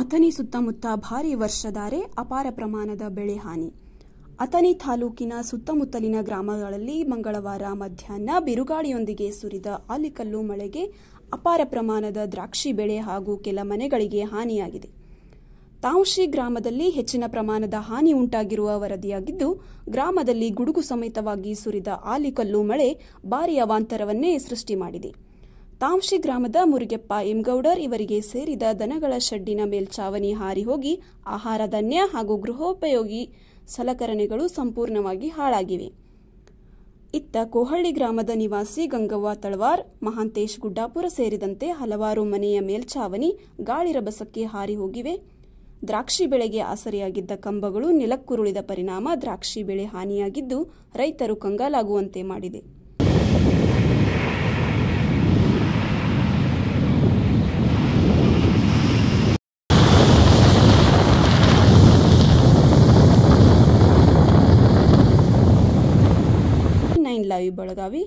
ಅಥಣಿ ಸುತ್ತಮುತ್ತ ಭಾರಿ ವರ್ಷಧಾರೆ ಅಪಾರ ಪ್ರಮಾಣದ ಬೆಳೆ ಹಾನಿ ಅಥಣಿ ತಾಲೂಕಿನ ಸುತ್ತಮುತ್ತಲಿನ ಗ್ರಾಮಗಳಲ್ಲಿ ಮಂಗಳವಾರ ಮಧ್ಯಾಹ್ನ ಬಿರುಗಾಳಿಯೊಂದಿಗೆ ಸುರಿದ ಆಲಿಕಲ್ಲು ಮಳೆಗೆ ಅಪಾರ ಪ್ರಮಾಣದ ದ್ರಾಕ್ಷಿ ಬೆಳೆ ಹಾಗೂ ಕೆಲ ಮನೆಗಳಿಗೆ ಹಾನಿಯಾಗಿದೆ ತಾಂಶಿ ಗ್ರಾಮದಲ್ಲಿ ಹೆಚ್ಚಿನ ಪ್ರಮಾಣದ ಹಾನಿ ಉಂಟಾಗಿರುವ ವರದಿಯಾಗಿದ್ದು ಗ್ರಾಮದಲ್ಲಿ ಗುಡುಗು ಸಮೇತವಾಗಿ ಸುರಿದ ಆಲಿಕಲ್ಲು ಮಳೆ ಭಾರೀ ಅವಾಂತರವನ್ನೇ ಸೃಷ್ಟಿ ಮಾಡಿದೆ ತಾಂಶಿ ಗ್ರಾಮದ ಮುರುಗೆಪ್ಪ ಎಂಗೌಡರ್ ಇವರಿಗೆ ಸೇರಿದ ದನಗಳ ಶೆಡ್ಡಿನ ಮೇಲ್ಛಾವಣಿ ಹಾರಿ ಹೋಗಿ ಆಹಾರ ಧಾನ್ಯ ಹಾಗೂ ಗೃಹೋಪಯೋಗಿ ಸಲಕರಣೆಗಳು ಸಂಪೂರ್ಣವಾಗಿ ಹಾಳಾಗಿವೆ ಇತ್ತ ಕೋಹಳ್ಳಿ ಗ್ರಾಮದ ನಿವಾಸಿ ಗಂಗವ್ವ ತಳವಾರ್ ಮಹಾಂತೇಶ್ ಗುಡ್ಡಾಪುರ ಸೇರಿದಂತೆ ಹಲವಾರು ಮನೆಯ ಮೇಲ್ಛಾವಣಿ ಗಾಳಿ ರಭಸಕ್ಕೆ ಹಾರಿ ಹೋಗಿವೆ ದ್ರಾಕ್ಷಿ ಬೆಳೆಗೆ ಆಸರೆಯಾಗಿದ್ದ ಕಂಬಗಳು ನೆಲಕ್ಕುರುಳಿದ ಪರಿಣಾಮ ದ್ರಾಕ್ಷಿ ಬೆಳೆ ಹಾನಿಯಾಗಿದ್ದು ರೈತರು ಕಂಗಾಲಾಗುವಂತೆ ಮಾಡಿದೆ ಲೈವ್ ಬೆಳಗಾವಿ